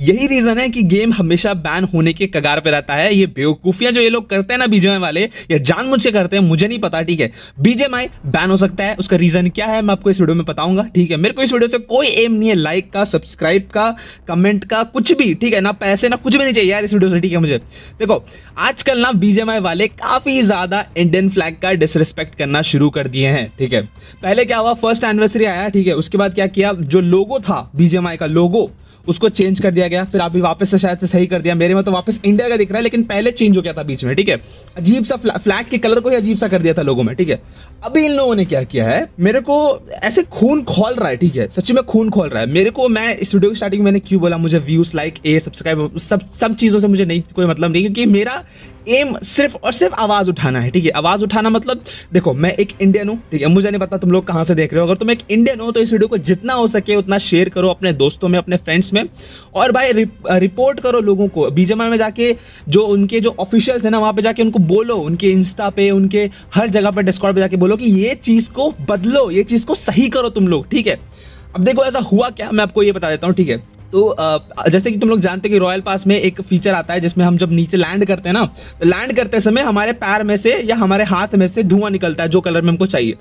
यही रीजन है कि गेम हमेशा बैन होने के कगार पे रहता है ये बेवकूफियां जो ये लोग करते हैं ना बीजेम वाले या जान मुझे करते हैं मुझे नहीं पता ठीक है बीजेम बैन हो सकता है उसका रीजन क्या है मैं आपको इस वीडियो में बताऊंगा ठीक है मेरे को इस वीडियो से कोई एम नहीं है लाइक का सब्सक्राइब का कमेंट का कुछ भी ठीक है ना पैसे ना कुछ भी नहीं चाहिए यार इस वीडियो से ठीक है मुझे देखो आजकल ना बीजेम वाले काफी ज्यादा इंडियन फ्लैग का डिसरिस्पेक्ट करना शुरू कर दिए हैं ठीक है पहले क्या हुआ फर्स्ट एनिवर्सरी आया ठीक है उसके बाद क्या किया जो लोगो था बीजेम का लोगो उसको चेंज कर दिया गया फिर अभी वापस से शायद से सही कर दिया मेरे में तो वापस इंडिया का दिख रहा है लेकिन पहले चेंज हो गया था बीच में ठीक है अजीब सा फ्लैग के कलर को ही अजीब सा कर दिया था लोगों में ठीक है अभी इन लोगों ने क्या किया है मेरे को ऐसे खून खोल रहा है ठीक है सच्ची में खून खोल रहा है मेरे को मैं इस वीडियो की स्टार्टिंग में मैंने क्यों बोला मुझे व्यूज लाइक ए सब्सक्राइब सब सब चीज़ों से मुझे नहीं कोई मतलब नहीं क्योंकि मेरा एम सिर्फ और सिर्फ आवाज़ उठाना है ठीक है आवाज़ उठाना मतलब देखो मैं एक इंडियन हूँ ठीक है मुझे नहीं पता तुम लोग कहाँ से देख रहे हो अगर तुम एक इंडियन हो तो इस वीडियो को जितना हो सके उतना शेयर करो अपने दोस्तों में अपने फ्रेंड्स में और भाई रिप, रिपोर्ट करो लोगों को बीजेमा में जाके जो उनके जो ऑफिशियल्स हैं ना वहाँ पे जाके उनको बोलो उनके इंस्टा पे उनके हर जगह पे डिस्कॉर्ड पे जाके बोलो कि ये चीज़ को बदलो ये चीज़ को सही करो तुम लोग ठीक है अब देखो ऐसा हुआ क्या मैं आपको ये बता देता हूँ ठीक है तो जैसे कि तुम लोग जानते हैं कि रॉयल पास में एक फीचर आता है जिसमें हम जब नीचे लैंड करते हैं ना तो लैंड करते समय हमारे पैर में से या हमारे हाथ में से धुआं निकलता है जो कलर में हमको चाहिए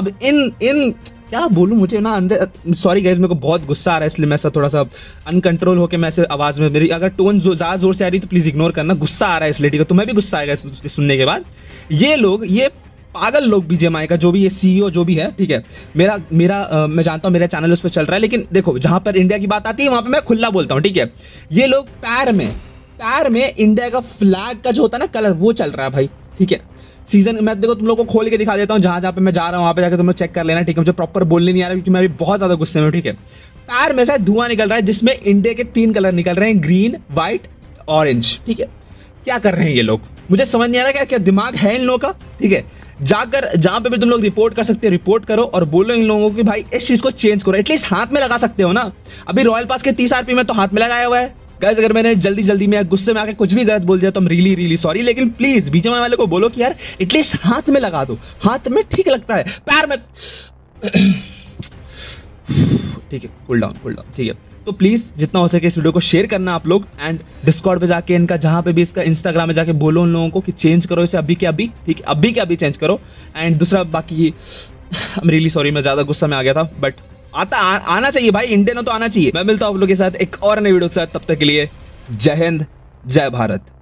अब इन इन क्या बोलूँ मुझे ना अंदर सॉरी गैस मेरे को बहुत गुस्सा आ रहा है इसलिए मैं ऐसा थोड़ा सा अनकंट्रोल होकर मैं ऐसे आवाज़ में मेरी अगर टोन जो ज़्यादा जोर से आ रही तो प्लीज़ इग्नोर करना गुस्सा आ रहा है इस लेडी का तो मैं भी गुस्सा आएगा सुनने के बाद ये लोग ये पागल लोग बीजेएमआई का जो भी ये सी e जो भी है ठीक है मेरा मेरा आ, मैं जानता हूँ मेरा चैनल उस पर चल रहा है लेकिन देखो जहाँ पर इंडिया की बात आती है वहाँ पर मैं खुला बोलता हूँ ठीक है ये लोग पैर में पैर में इंडिया का फ्लैग का जो होता है ना कलर वो चल रहा है भाई ठीक है सीजन मैं देखो तुम लोग को खोल के दिखा देता हूँ जहाँ जहाँ पे मैं जा रहा हूँ वहाँ पे जाकर तुम लोग चेक कर लेना ठीक है मुझे प्रॉपर बोलने नहीं आ रहा क्योंकि मैं अभी बहुत ज़्यादा गुस्से में हूँ ठीक है पैर में से धुआं निकल रहा है जिसमें इंडिया के तीन कलर निकल रहे हैं ग्रीन वाइट ऑरेंज ठीक है क्या कर रहे हैं ये लोग मुझे समझ नहीं आ रहा क्या क्या दिमाग है इन लोगों का ठीक है जाकर जहाँ पे भी तुम लोग रिपोर्ट कर सकते हो रिपोर्ट करो और बोलो इन लोगों की भाई इस चीज़ को चेंज करो एटलीस्ट हाथ में लगा सकते हो ना अभी रॉयल पास के तीस आर में तो हाथ में लगाया हुआ है गाइज अगर मैंने जल्दी जल्दी में गुस्से में आकर कुछ भी गलत बोल दिया तो हम रियली रियली सॉरी लेकिन प्लीज बीजेमा वाले को बोलो कि यार एटलीस्ट हाथ में लगा दो हाथ में ठीक लगता है पैर में ठीक है कूल डाउन कूल डाउन ठीक है तो प्लीज़ जितना हो सके इस वीडियो को शेयर करना आप लोग एंड डिस्कॉर्ड पे जाके इनका जहाँ पे भी इसका इंस्टाग्राम में जाके बोलो उन लोगों को कि चेंज करो इसे अभी के अभी ठीक है अभी के अभी चेंज करो एंड दूसरा बाकी आई एम रियली सॉरी मैं ज़्यादा गुस्सा में आ गया था बट आता आ, आना चाहिए भाई इंडियन हो तो आना चाहिए मैं मिलता हूँ आप लोगों के साथ एक और नई वीडियो के साथ तब तक के लिए जय हिंद जय भारत